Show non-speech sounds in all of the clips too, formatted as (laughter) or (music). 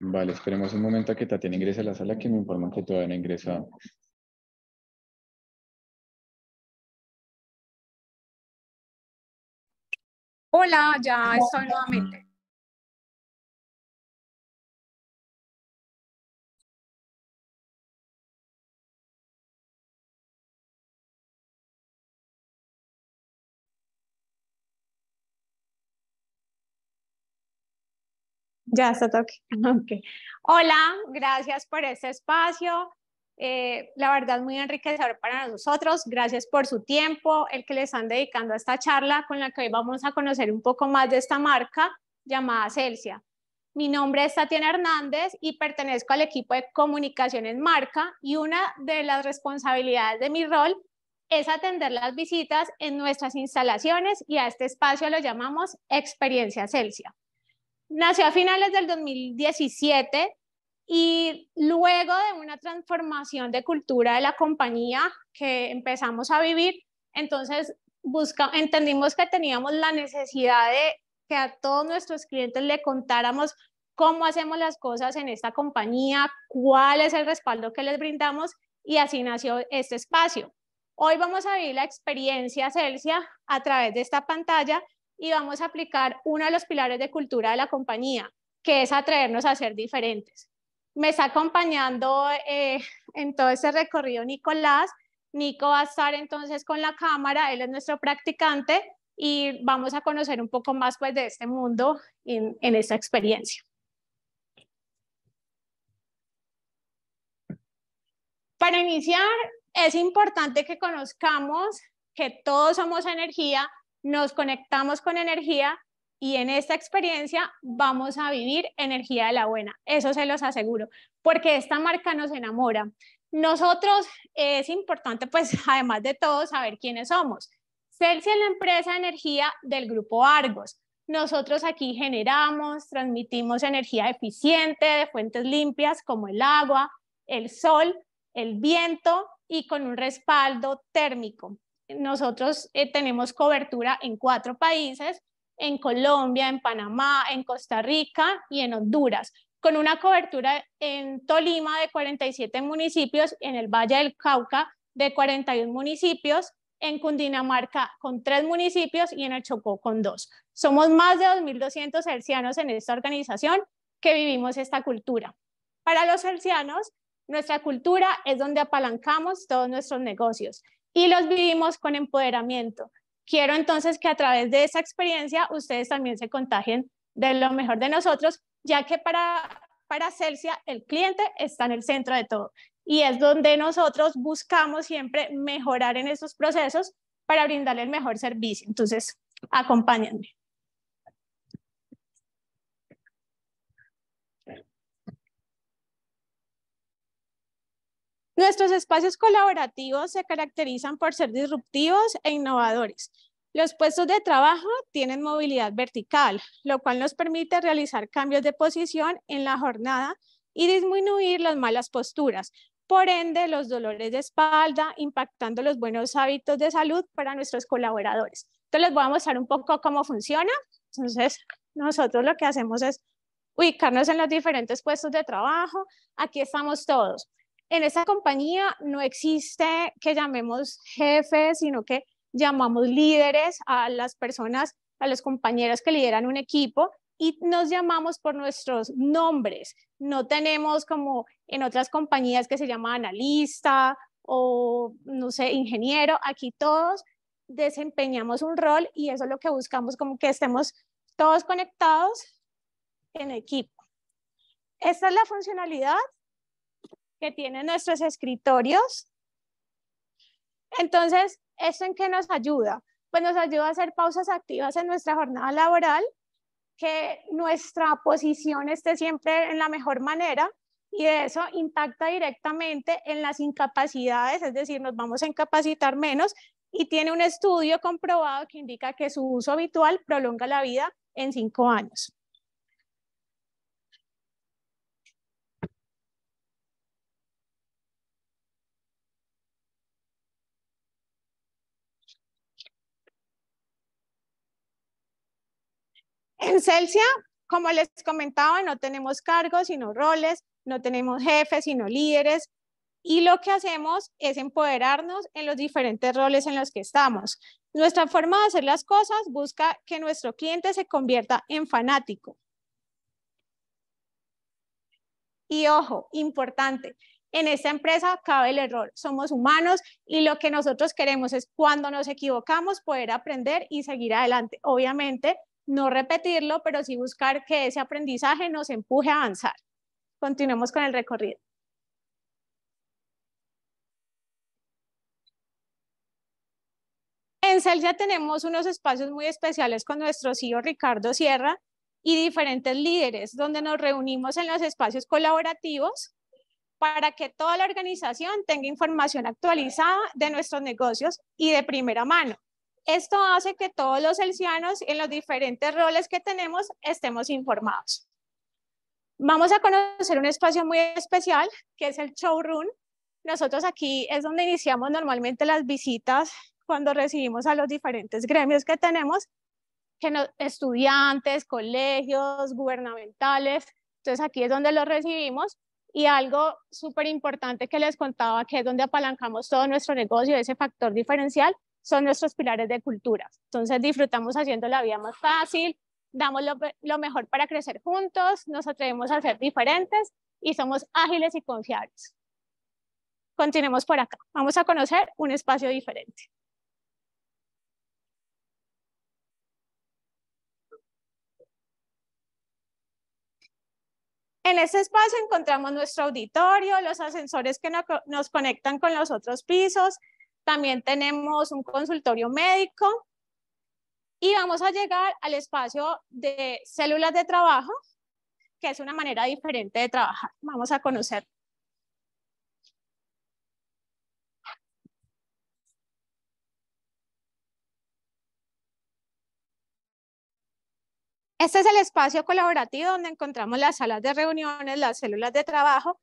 Vale, esperemos un momento a que Tatiana ingrese a la sala que me informan que todavía no ha Hola, ya estoy nuevamente. Ya está toque. (laughs) Okay. Hola, gracias por este espacio. Eh, la verdad, muy enriquecedor para nosotros. Gracias por su tiempo, el que le están dedicando a esta charla con la que hoy vamos a conocer un poco más de esta marca llamada Celsia. Mi nombre es Tatiana Hernández y pertenezco al equipo de comunicaciones marca y una de las responsabilidades de mi rol es atender las visitas en nuestras instalaciones y a este espacio lo llamamos Experiencia Celsia. Nació a finales del 2017 y luego de una transformación de cultura de la compañía que empezamos a vivir, entonces entendimos que teníamos la necesidad de que a todos nuestros clientes le contáramos cómo hacemos las cosas en esta compañía, cuál es el respaldo que les brindamos y así nació este espacio. Hoy vamos a vivir la experiencia Celsia a través de esta pantalla y vamos a aplicar uno de los pilares de cultura de la compañía, que es atrevernos a ser diferentes. Me está acompañando eh, en todo este recorrido Nicolás. Nico va a estar entonces con la cámara, él es nuestro practicante y vamos a conocer un poco más pues, de este mundo en, en esta experiencia. Para iniciar, es importante que conozcamos que todos somos energía nos conectamos con energía y en esta experiencia vamos a vivir energía de la buena, eso se los aseguro, porque esta marca nos enamora. Nosotros eh, es importante, pues, (laughs) además de todo, saber quiénes somos. Celsius es la empresa de energía del grupo Argos. Nosotros aquí generamos, transmitimos energía eficiente de fuentes limpias como el agua, el sol, el viento y con un respaldo térmico nosotros eh, tenemos cobertura en cuatro países, en Colombia, en Panamá, en Costa Rica y en Honduras, con una cobertura en Tolima de 47 municipios, en el Valle del Cauca de 41 municipios, en Cundinamarca con tres municipios y en el Chocó con dos. Somos más de 2.200 hercianos en esta organización que vivimos esta cultura. Para los hercianos, nuestra cultura es donde apalancamos todos nuestros negocios y los vivimos con empoderamiento. Quiero entonces que a través de esa experiencia ustedes también se contagien de lo mejor de nosotros, ya que para, para Celsia el cliente está en el centro de todo y es donde nosotros buscamos siempre mejorar en esos procesos para brindarle el mejor servicio. Entonces, acompáñenme. Nuestros espacios colaborativos se caracterizan por ser disruptivos e innovadores. Los puestos de trabajo tienen movilidad vertical, lo cual nos permite realizar cambios de posición en la jornada y disminuir las malas posturas, por ende los dolores de espalda, impactando los buenos hábitos de salud para nuestros colaboradores. Entonces les voy a mostrar un poco cómo funciona. Entonces nosotros lo que hacemos es ubicarnos en los diferentes puestos de trabajo. Aquí estamos todos en esta compañía no existe que llamemos jefe, sino que llamamos líderes a las personas, a las compañeras que lideran un equipo y nos llamamos por nuestros nombres. No tenemos como en otras compañías que se llama analista o, no sé, ingeniero. Aquí todos desempeñamos un rol y eso es lo que buscamos, como que estemos todos conectados en equipo. Esta es la funcionalidad que tienen nuestros escritorios. Entonces, ¿esto en qué nos ayuda? Pues nos ayuda a hacer pausas activas en nuestra jornada laboral, que nuestra posición esté siempre en la mejor manera y eso impacta directamente en las incapacidades, es decir, nos vamos a incapacitar menos y tiene un estudio comprobado que indica que su uso habitual prolonga la vida en cinco años. En Celsia, como les comentaba, no tenemos cargos, sino roles, no tenemos jefes, sino líderes. Y lo que hacemos es empoderarnos en los diferentes roles en los que estamos. Nuestra forma de hacer las cosas busca que nuestro cliente se convierta en fanático. Y ojo, importante, en esta empresa cabe el error, somos humanos y lo que nosotros queremos es cuando nos equivocamos poder aprender y seguir adelante. Obviamente no repetirlo, pero sí buscar que ese aprendizaje nos empuje a avanzar. Continuemos con el recorrido. En Celsia tenemos unos espacios muy especiales con nuestro CEO Ricardo Sierra y diferentes líderes, donde nos reunimos en los espacios colaborativos para que toda la organización tenga información actualizada de nuestros negocios y de primera mano. Esto hace que todos los celsianos en los diferentes roles que tenemos estemos informados. Vamos a conocer un espacio muy especial que es el showroom. Nosotros aquí es donde iniciamos normalmente las visitas cuando recibimos a los diferentes gremios que tenemos, que estudiantes, colegios, gubernamentales. Entonces aquí es donde los recibimos y algo súper importante que les contaba, que es donde apalancamos todo nuestro negocio, ese factor diferencial, son nuestros pilares de cultura. Entonces disfrutamos haciendo la vida más fácil, damos lo, mejor para crecer juntos, nos atrevemos a ser diferentes y somos ágiles y confiables. Continuemos por acá. Vamos a conocer un espacio diferente. En este espacio encontramos nuestro auditorio, los ascensores que nos conectan con los otros pisos, también tenemos un consultorio médico y vamos a llegar al espacio de células de trabajo, que es una manera diferente de trabajar. Vamos a conocer. Este es el espacio colaborativo donde encontramos las salas de reuniones, las células de trabajo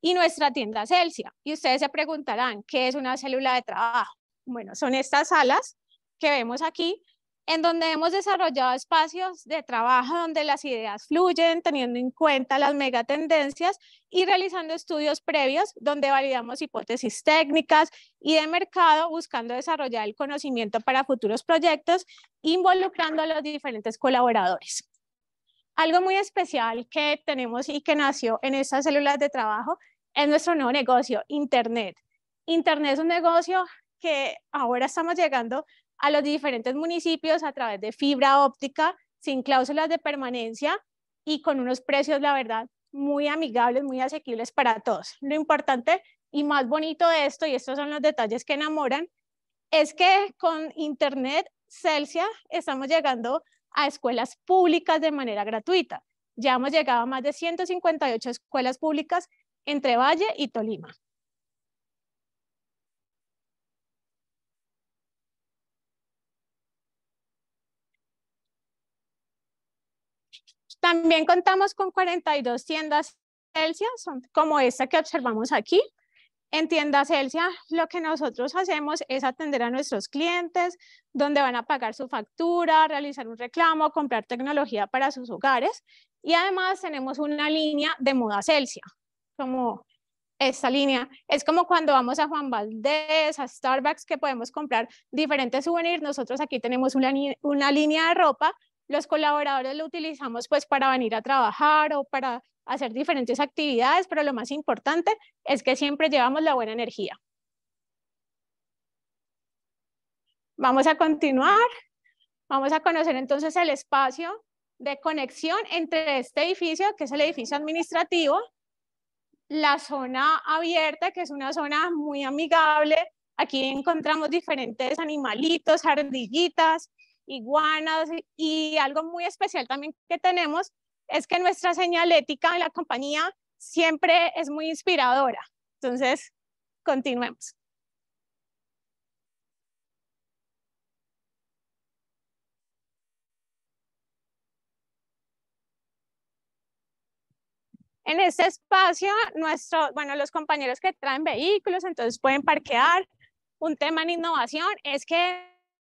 y nuestra tienda Celsia. Y ustedes se preguntarán, ¿qué es una célula de trabajo? Bueno, son estas salas que vemos aquí, en donde hemos desarrollado espacios de trabajo donde las ideas fluyen, teniendo en cuenta las megatendencias y realizando estudios previos donde validamos hipótesis técnicas y de mercado, buscando desarrollar el conocimiento para futuros proyectos, involucrando a los diferentes colaboradores. Algo muy especial que tenemos y que nació en estas células de trabajo es nuestro nuevo negocio, Internet. Internet es un negocio que ahora estamos llegando a los diferentes municipios a través de fibra óptica, sin cláusulas de permanencia y con unos precios, la verdad, muy amigables, muy asequibles para todos. Lo importante y más bonito de esto, y estos son los detalles que enamoran, es que con Internet Celsia estamos llegando a escuelas públicas de manera gratuita. Ya hemos llegado a más de 158 escuelas públicas entre Valle y Tolima. También contamos con 42 tiendas Celsius, como esta que observamos aquí, en Tienda Celsia, lo que nosotros hacemos es atender a nuestros clientes, donde van a pagar su factura, realizar un reclamo, comprar tecnología para sus hogares. Y además tenemos una línea de moda Celsia, como esta línea. Es como cuando vamos a Juan Valdez, a Starbucks, que podemos comprar diferentes souvenirs. Nosotros aquí tenemos una, una línea de ropa. Los colaboradores lo utilizamos pues para venir a trabajar o para hacer diferentes actividades, pero lo más importante es que siempre llevamos la buena energía. Vamos a continuar. Vamos a conocer entonces el espacio de conexión entre este edificio, que es el edificio administrativo, la zona abierta, que es una zona muy amigable. Aquí encontramos diferentes animalitos, ardillitas, iguanas y algo muy especial también que tenemos es que nuestra señalética en la compañía siempre es muy inspiradora. Entonces, continuemos. En este espacio, nuestro, bueno, los compañeros que traen vehículos, entonces pueden parquear. Un tema en innovación es que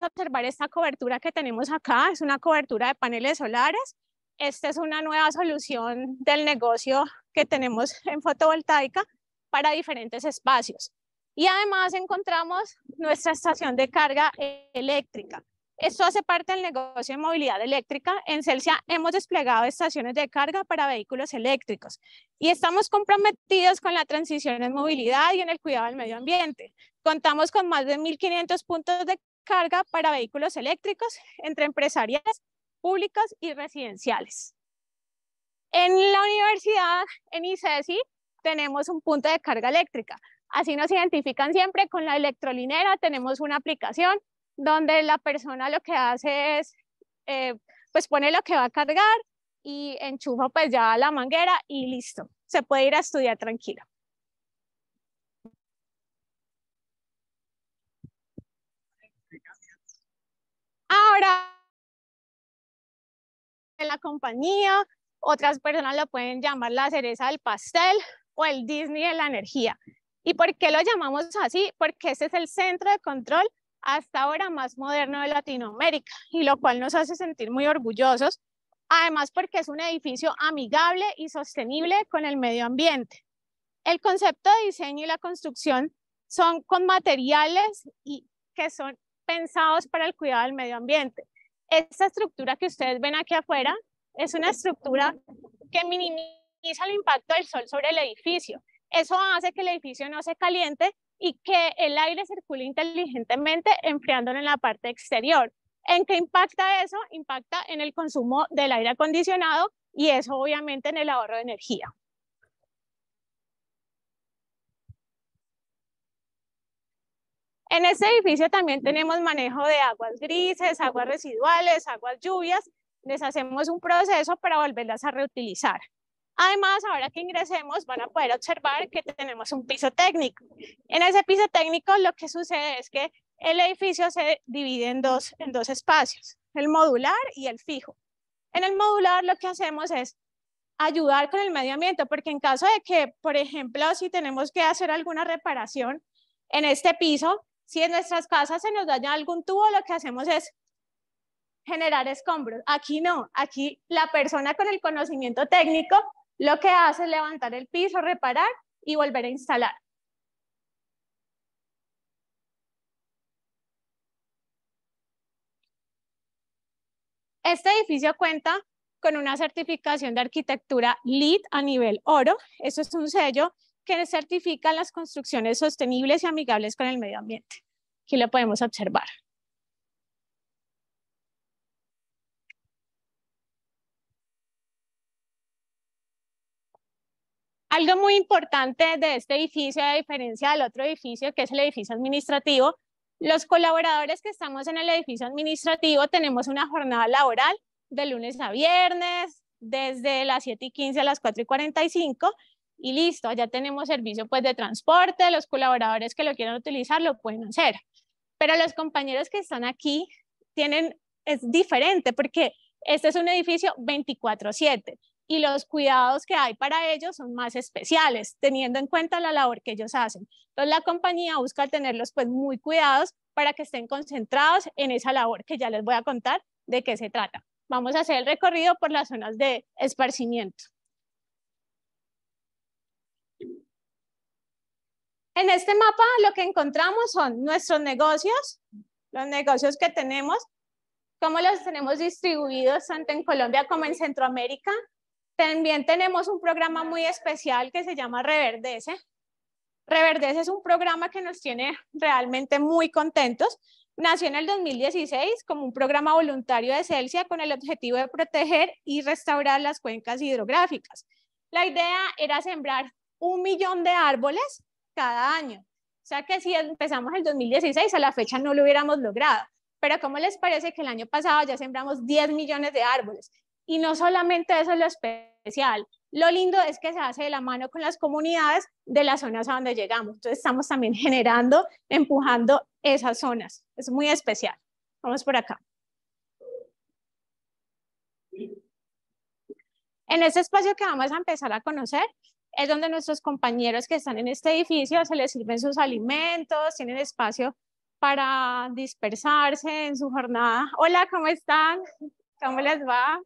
observar esta cobertura que tenemos acá, es una cobertura de paneles solares esta es una nueva solución del negocio que tenemos en fotovoltaica para diferentes espacios. Y además encontramos nuestra estación de carga eléctrica. Esto hace parte del negocio de movilidad eléctrica. En Celsia hemos desplegado estaciones de carga para vehículos eléctricos y estamos comprometidos con la transición en movilidad y en el cuidado del medio ambiente. Contamos con más de 1.500 puntos de carga para vehículos eléctricos entre empresarias públicas y residenciales. En la universidad, en ICESI, e tenemos un punto de carga eléctrica. Así nos identifican siempre con la electrolinera, tenemos una aplicación donde la persona lo que hace es, eh, pues pone lo que va a cargar y enchufa pues ya la manguera y listo, se puede ir a estudiar tranquilo. Ahora de la compañía, otras personas lo pueden llamar la cereza del pastel o el Disney de la energía. ¿Y por qué lo llamamos así? Porque ese es el centro de control hasta ahora más moderno de Latinoamérica y lo cual nos hace sentir muy orgullosos, además porque es un edificio amigable y sostenible con el medio ambiente. El concepto de diseño y la construcción son con materiales y que son pensados para el cuidado del medio ambiente. Esta estructura que ustedes ven aquí afuera es una estructura que minimiza el impacto del sol sobre el edificio. Eso hace que el edificio no se caliente y que el aire circule inteligentemente enfriándolo en la parte exterior. ¿En qué impacta eso? Impacta en el consumo del aire acondicionado y eso obviamente en el ahorro de energía. En este edificio también tenemos manejo de aguas grises, aguas residuales, aguas lluvias. Les hacemos un proceso para volverlas a reutilizar. Además, ahora que ingresemos van a poder observar que tenemos un piso técnico. En ese piso técnico lo que sucede es que el edificio se divide en dos, en dos espacios, el modular y el fijo. En el modular lo que hacemos es ayudar con el medio ambiente, porque en caso de que, por ejemplo, si tenemos que hacer alguna reparación en este piso, si en nuestras casas se nos daña algún tubo, lo que hacemos es generar escombros. Aquí no, aquí la persona con el conocimiento técnico lo que hace es levantar el piso, reparar y volver a instalar. Este edificio cuenta con una certificación de arquitectura LEED a nivel oro. Eso es un sello que certifica las construcciones sostenibles y amigables con el medio ambiente. Aquí lo podemos observar. Algo muy importante de este edificio, a diferencia del otro edificio, que es el edificio administrativo, los colaboradores que estamos en el edificio administrativo tenemos una jornada laboral de lunes a viernes, desde las 7 y 15 a las 4 y 45, y listo, ya tenemos servicio pues de transporte, los colaboradores que lo quieran utilizar lo pueden hacer. Pero los compañeros que están aquí tienen, es diferente porque este es un edificio 24/7 y los cuidados que hay para ellos son más especiales, teniendo en cuenta la labor que ellos hacen. Entonces la compañía busca tenerlos pues muy cuidados para que estén concentrados en esa labor que ya les voy a contar de qué se trata. Vamos a hacer el recorrido por las zonas de esparcimiento. En este mapa lo que encontramos son nuestros negocios, los negocios que tenemos, cómo los tenemos distribuidos tanto en Colombia como en Centroamérica. También tenemos un programa muy especial que se llama Reverdece. Reverdece es un programa que nos tiene realmente muy contentos. Nació en el 2016 como un programa voluntario de Celsia con el objetivo de proteger y restaurar las cuencas hidrográficas. La idea era sembrar un millón de árboles cada año. O sea que si empezamos el 2016, a la fecha no lo hubiéramos logrado. Pero ¿cómo les parece que el año pasado ya sembramos 10 millones de árboles? Y no solamente eso es lo especial. Lo lindo es que se hace de la mano con las comunidades de las zonas a donde llegamos. Entonces estamos también generando, empujando esas zonas. Es muy especial. Vamos por acá. En este espacio que vamos a empezar a conocer, es donde nuestros compañeros que están en este edificio se les sirven sus alimentos, tienen espacio para dispersarse en su jornada. Hola, ¿cómo están? ¿Cómo les va?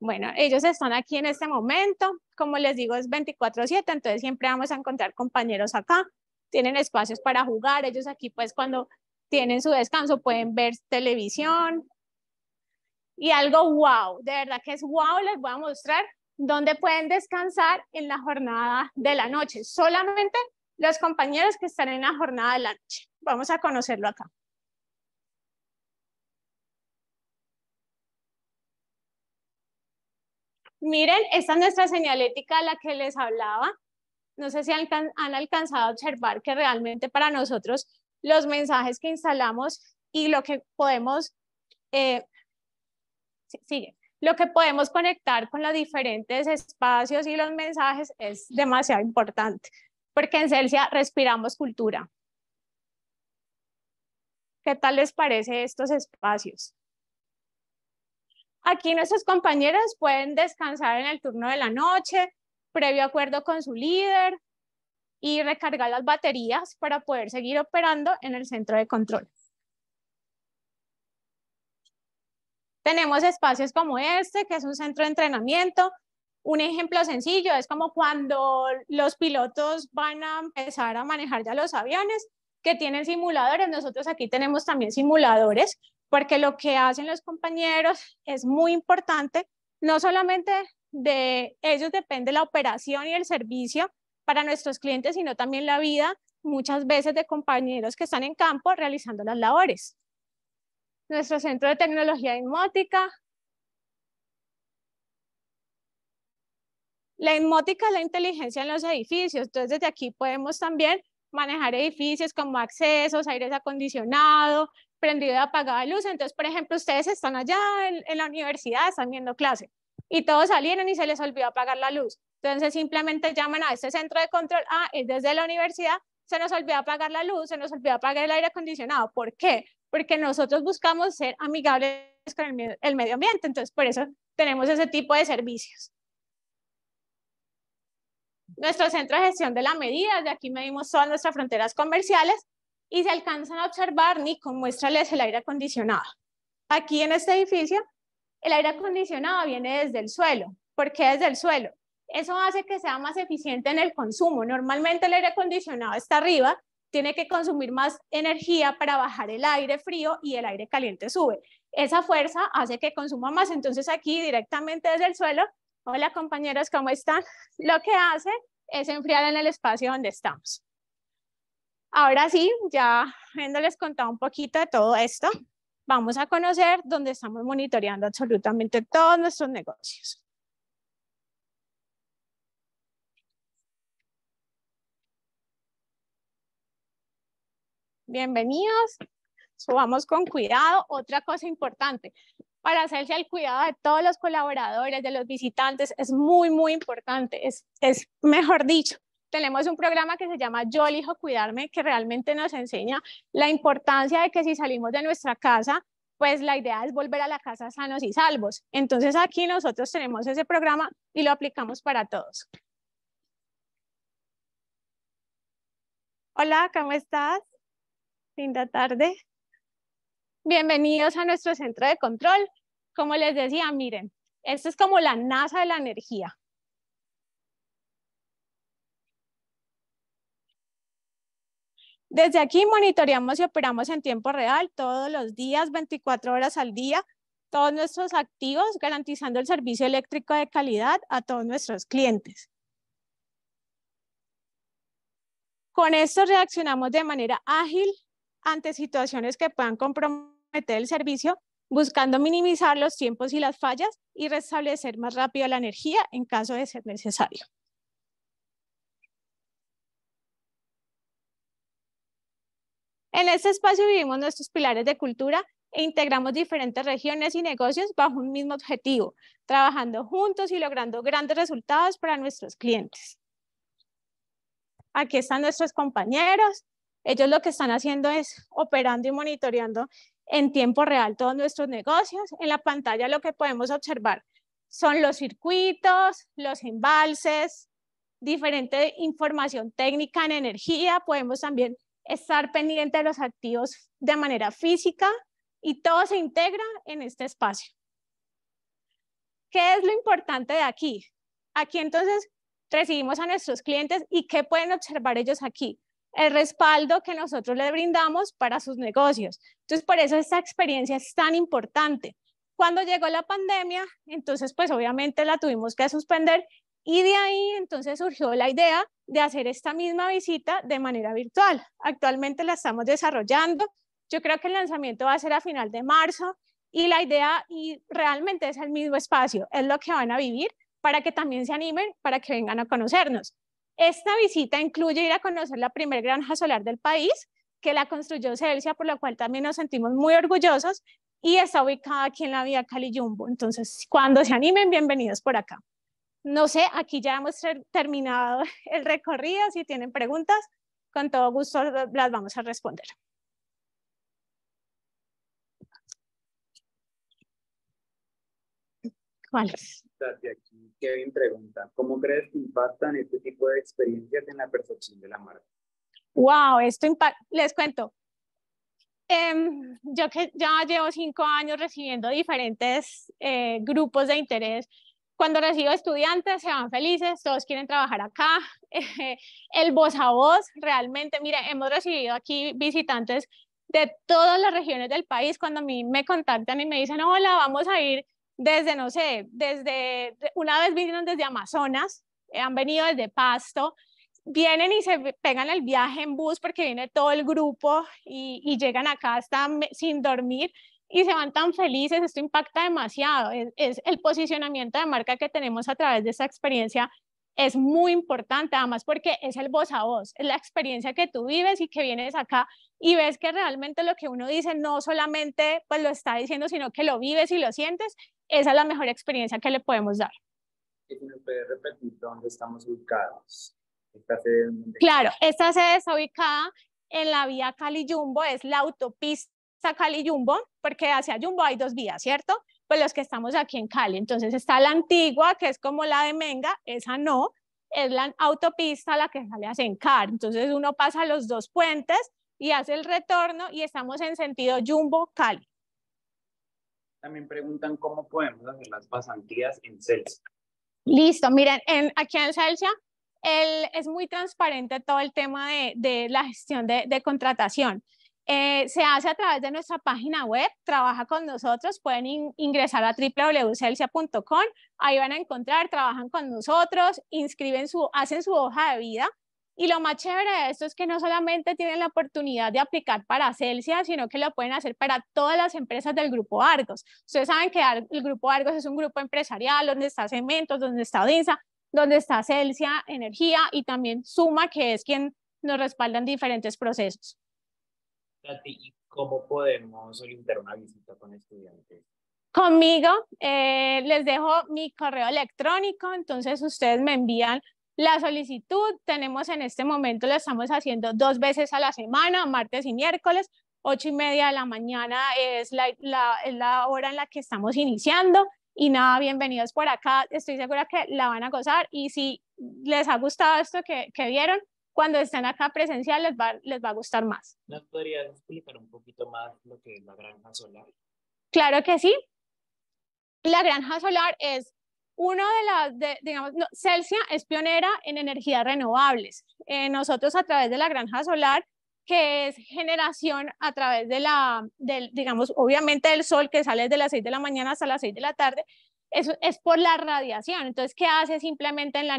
Bueno, ellos están aquí en este momento. Como les digo, es 24/7, entonces siempre vamos a encontrar compañeros acá. Tienen espacios para jugar. Ellos aquí, pues cuando tienen su descanso, pueden ver televisión. Y algo wow, de verdad que es wow, les voy a mostrar donde pueden descansar en la jornada de la noche. Solamente los compañeros que están en la jornada de la noche. Vamos a conocerlo acá. Miren, esta es nuestra señalética a la que les hablaba. No sé si han, alcanzado a observar que realmente para nosotros los mensajes que instalamos y lo que podemos... Eh, sigue lo que podemos conectar con los diferentes espacios y los mensajes es demasiado importante, porque en Celsia respiramos cultura. ¿Qué tal les parece estos espacios? Aquí nuestros compañeros pueden descansar en el turno de la noche, previo acuerdo con su líder, y recargar las baterías para poder seguir operando en el centro de control. Tenemos espacios como este, que es un centro de entrenamiento. Un ejemplo sencillo es como cuando los pilotos van a empezar a manejar ya los aviones que tienen simuladores. Nosotros aquí tenemos también simuladores, porque lo que hacen los compañeros es muy importante, no solamente de ellos depende la operación y el servicio para nuestros clientes, sino también la vida muchas veces de compañeros que están en campo realizando las labores nuestro Centro de Tecnología Inmótica. La inmótica es la inteligencia en los edificios, entonces desde aquí podemos también manejar edificios como accesos, aires acondicionado, prendido y apagada luz. Entonces, por ejemplo, ustedes están allá en, la universidad, están viendo clase y todos salieron y se les olvidó apagar la luz. Entonces simplemente llaman a este centro de control, ah, es desde la universidad, se nos olvidó apagar la luz, se nos olvidó apagar el aire acondicionado. ¿Por qué? porque nosotros buscamos ser amigables con el medio, ambiente, entonces por eso tenemos ese tipo de servicios. Nuestro centro de gestión de la medida, de aquí medimos todas nuestras fronteras comerciales y se alcanzan a observar, ni con muéstrales el aire acondicionado. Aquí en este edificio, el aire acondicionado viene desde el suelo. ¿Por qué desde el suelo? Eso hace que sea más eficiente en el consumo. Normalmente el aire acondicionado está arriba tiene que consumir más energía para bajar el aire frío y el aire caliente sube. Esa fuerza hace que consuma más. Entonces aquí directamente desde el suelo, hola compañeros, ¿cómo están? Lo que hace es enfriar en el espacio donde estamos. Ahora sí, ya habiéndoles contado un poquito de todo esto, vamos a conocer dónde estamos monitoreando absolutamente todos nuestros negocios. bienvenidos, subamos con cuidado. Otra cosa importante, para hacerse el cuidado de todos los colaboradores, de los visitantes, es muy, muy importante. Es, es mejor dicho, tenemos un programa que se llama Yo elijo cuidarme, que realmente nos enseña la importancia de que si salimos de nuestra casa, pues la idea es volver a la casa sanos y salvos. Entonces aquí nosotros tenemos ese programa y lo aplicamos para todos. Hola, ¿cómo estás? Linda tarde. Bienvenidos a nuestro centro de control. Como les decía, miren, esto es como la NASA de la energía. Desde aquí monitoreamos y operamos en tiempo real todos los días, 24 horas al día, todos nuestros activos, garantizando el servicio eléctrico de calidad a todos nuestros clientes. Con esto reaccionamos de manera ágil ante situaciones que puedan comprometer el servicio, buscando minimizar los tiempos y las fallas y restablecer más rápido la energía en caso de ser necesario. En este espacio vivimos nuestros pilares de cultura e integramos diferentes regiones y negocios bajo un mismo objetivo, trabajando juntos y logrando grandes resultados para nuestros clientes. Aquí están nuestros compañeros, ellos lo que están haciendo es operando y monitoreando en tiempo real todos nuestros negocios. En la pantalla lo que podemos observar son los circuitos, los embalses, diferente información técnica en energía. Podemos también estar pendiente de los activos de manera física y todo se integra en este espacio. ¿Qué es lo importante de aquí? Aquí entonces recibimos a nuestros clientes y qué pueden observar ellos aquí el respaldo que nosotros le brindamos para sus negocios. Entonces, por eso esta experiencia es tan importante. Cuando llegó la pandemia, entonces, pues obviamente la tuvimos que suspender y de ahí entonces surgió la idea de hacer esta misma visita de manera virtual. Actualmente la estamos desarrollando. Yo creo que el lanzamiento va a ser a final de marzo y la idea y realmente es el mismo espacio, es lo que van a vivir para que también se animen, para que vengan a conocernos. Esta visita incluye ir a conocer la primer granja solar del país, que la construyó Celsia, por la cual también nos sentimos muy orgullosos, y está ubicada aquí en la vía Cali Entonces, cuando se animen, bienvenidos por acá. No sé, aquí ya hemos terminado (laughs) el recorrido. Si tienen preguntas, con todo gusto las vamos a responder. ¿Cuáles? Bien pregunta, ¿cómo crees que impactan este tipo de experiencias en la percepción de la marca? Wow, esto impacta, les cuento. Em, yo que ya llevo cinco años recibiendo diferentes eh, grupos de interés. Cuando recibo estudiantes, se van felices, todos quieren trabajar acá. (laughs) el voz a voz, realmente, mira, hemos recibido aquí visitantes de todas las regiones del país. Cuando a mí me contactan y me dicen, hola, vamos a ir desde, no sé, desde, una vez vinieron desde Amazonas, eh, han venido desde Pasto, vienen y se pegan el viaje en bus porque viene todo el grupo y, llegan acá hasta sin dormir y se van tan felices, esto impacta demasiado, es, el posicionamiento de marca que tenemos a través de esta experiencia es muy importante, además porque es el voz a voz, es la experiencia que tú vives y que vienes acá y ves que realmente lo que uno dice no solamente pues lo está diciendo, sino que lo vives y lo sientes esa es la mejor experiencia que le podemos dar. ¿Y puede repetir dónde estamos ubicados? Claro, esta sede está ubicada en la vía Cali-Yumbo, es la autopista Cali-Yumbo, porque hacia Yumbo hay dos vías, ¿cierto? Pues los que estamos aquí en Cali. Entonces está la antigua, que es como la de Menga, esa no, es la autopista la que sale a Sencar. Entonces uno pasa los dos puentes y hace el retorno y estamos en sentido Yumbo-Cali. También preguntan cómo podemos hacer las pasantías en Celsia. Listo, miren, en, aquí en Celsia el, es muy transparente todo el tema de, de la gestión de, contratación. Eh, se hace a través de nuestra página web, trabaja con nosotros, pueden ingresar a www.celsia.com, ahí van a encontrar, trabajan con nosotros, inscriben su, hacen su hoja de vida, y lo más chévere de esto es que no solamente tienen la oportunidad de aplicar para Celsia, sino que lo pueden hacer para todas las empresas del Grupo Argos. Ustedes saben que el Grupo Argos es un grupo empresarial donde está Cementos, donde está Odinsa, donde está Celsia Energía y también Suma, que es quien nos respalda en diferentes procesos. ¿y cómo podemos solicitar una visita con estudiantes? Conmigo, eh, les dejo mi correo electrónico, entonces ustedes me envían la solicitud tenemos en este momento, la estamos haciendo dos veces a la semana, martes y miércoles, ocho y media de la mañana es la, hora en la que estamos iniciando. Y nada, bienvenidos por acá, estoy segura que la van a gozar y si les ha gustado esto que, que vieron, cuando estén acá presencial les va, les va a gustar más. ¿Nos podrías explicar un poquito más lo que es la granja solar? Claro que sí. La granja solar es uno de las, digamos, Celsia es pionera en energías renovables. nosotros a través de la granja solar, que es generación a través de la, del, digamos, obviamente del sol que sale desde las 6 de la mañana hasta las 6 de la tarde, es, por la radiación. Entonces, ¿qué hace simplemente en la,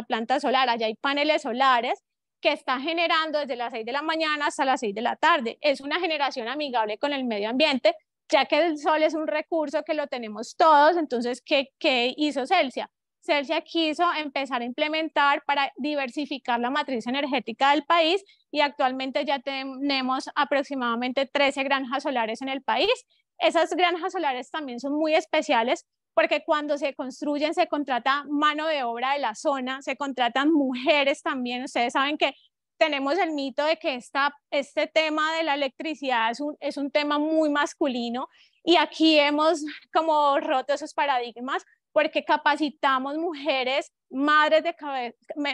la planta solar? Allá hay paneles solares que está generando desde las 6 de la mañana hasta las 6 de la tarde. Es una generación amigable con el medio ambiente ya que el sol es un recurso que lo tenemos todos, entonces, ¿qué, qué hizo Celsia? Celsia quiso empezar a implementar para diversificar la matriz energética del país y actualmente ya tenemos aproximadamente 13 granjas solares en el país. Esas granjas solares también son muy especiales porque cuando se construyen se contrata mano de obra de la zona, se contratan mujeres también. Ustedes saben que tenemos el mito de que esta, este tema de la electricidad es un, es un tema muy masculino y aquí hemos como roto esos paradigmas porque capacitamos mujeres, madres, de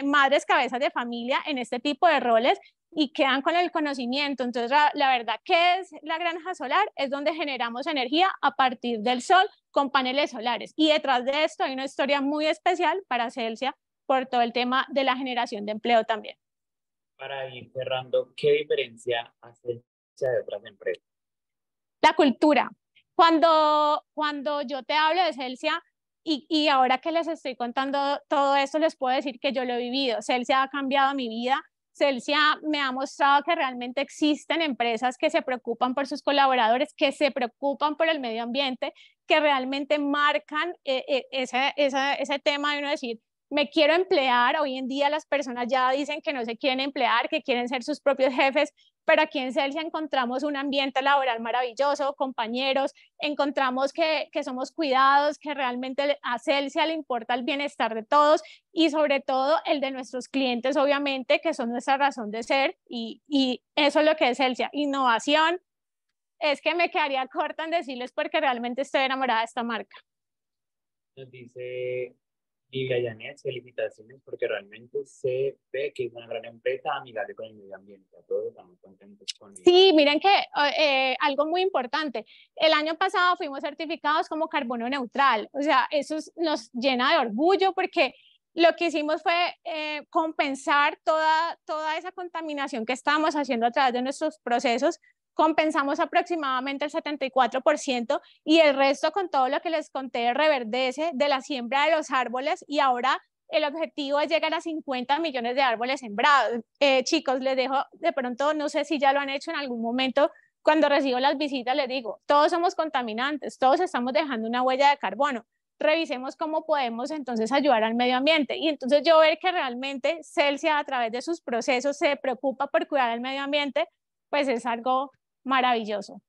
madres cabezas de familia en este tipo de roles y quedan con el conocimiento. Entonces, la, la verdad que es la granja solar, es donde generamos energía a partir del sol con paneles solares. Y detrás de esto hay una historia muy especial para Celsia por todo el tema de la generación de empleo también para ir cerrando, ¿qué diferencia hace de otras empresas? La cultura. Cuando, cuando yo te hablo de Celsia, y, ahora que les estoy contando todo esto, les puedo decir que yo lo he vivido. Celsia ha cambiado mi vida. Celsia me ha mostrado que realmente existen empresas que se preocupan por sus colaboradores, que se preocupan por el medio ambiente, que realmente marcan eh, eh, ese, ese, ese, tema de uno decir, me quiero emplear. Hoy en día las personas ya dicen que no se quieren emplear, que quieren ser sus propios jefes, pero aquí en Celsia encontramos un ambiente laboral maravilloso, compañeros, encontramos que, somos cuidados, que realmente a Celsia le importa el bienestar de todos y sobre todo el de nuestros clientes, obviamente, que son nuestra razón de ser y, y eso es lo que es Celsia, innovación. Es que me quedaría corta en decirles porque realmente estoy enamorada de esta marca. dice y Gallanet felicitaciones porque realmente se ve que es una gran empresa amigable con el medio ambiente. Todos estamos contentos con ello. Sí, miren que eh, algo muy importante. El año pasado fuimos certificados como carbono neutral. O sea, eso nos llena de orgullo porque lo que hicimos fue eh, compensar toda, toda esa contaminación que estábamos haciendo a través de nuestros procesos compensamos aproximadamente el 74% y el resto con todo lo que les conté reverdece de la siembra de los árboles y ahora el objetivo es llegar a 50 millones de árboles sembrados. Eh, chicos, les dejo de pronto, no sé si ya lo han hecho en algún momento, cuando recibo las visitas les digo, todos somos contaminantes, todos estamos dejando una huella de carbono, revisemos cómo podemos entonces ayudar al medio ambiente. Y entonces yo ver que realmente Celsia a través de sus procesos se preocupa por cuidar el medio ambiente, pues es algo maravilloso.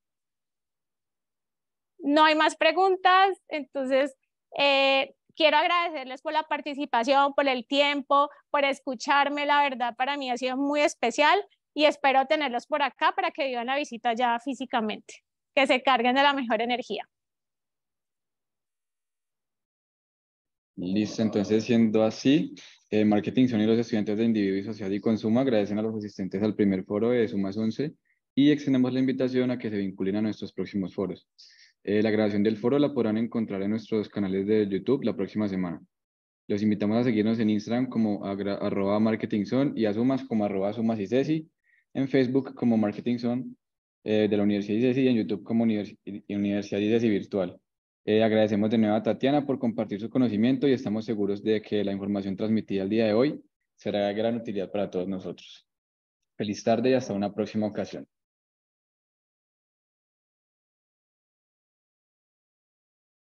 No hay más preguntas, entonces eh, quiero agradecerles por la participación, por el tiempo, por escucharme, la verdad para mí ha sido muy especial y espero tenerlos por acá para que vivan la visita ya físicamente, que se carguen de la mejor energía. Listo, entonces siendo así, eh, Marketing son y los estudiantes de Individuo y Social y Consumo agradecen a los asistentes al primer foro de Sumas 11 y extendemos la invitación a que se vinculen a nuestros próximos foros. Eh, la grabación del foro la podrán encontrar en nuestros canales de YouTube la próxima semana. Los invitamos a seguirnos en Instagram como arroba marketingzone y a Sumas como arroba Sumas y Ceci, en Facebook como Marketing son eh, de la Universidad ICESI y en YouTube como Universidad Universidad ICESI Virtual. Eh, agradecemos de nuevo a Tatiana por compartir su conocimiento y estamos seguros de que la información transmitida el día de hoy será de gran utilidad para todos nosotros. Feliz tarde y hasta una próxima ocasión.